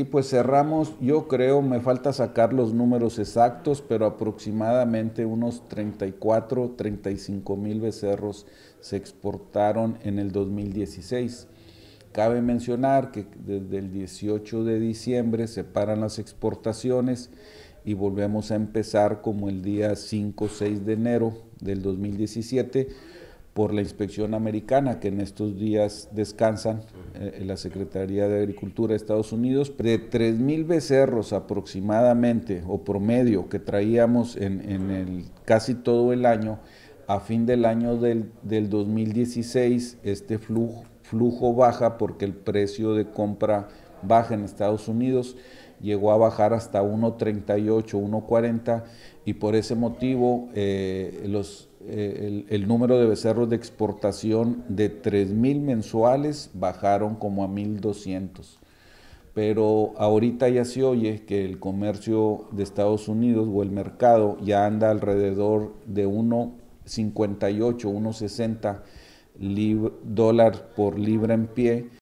Y pues cerramos, yo creo, me falta sacar los números exactos, pero aproximadamente unos 34, 35 mil becerros se exportaron en el 2016. Cabe mencionar que desde el 18 de diciembre se paran las exportaciones y volvemos a empezar como el día 5 o 6 de enero del 2017 por la inspección americana, que en estos días descansan eh, en la Secretaría de Agricultura de Estados Unidos, de 3.000 becerros aproximadamente o promedio que traíamos en, el, casi todo el año, a fin del año del, 2016 este flujo baja porque el precio de compra baja en Estados Unidos, llegó a bajar hasta 1,38, 1,40 y por ese motivo eh, eh, el, número de becerros de exportación de 3.000 mensuales bajaron como a 1.200. Pero ahorita ya se oye que el comercio de Estados Unidos o el mercado ya anda alrededor de 1,58, 1,60 dólares por libra en pie.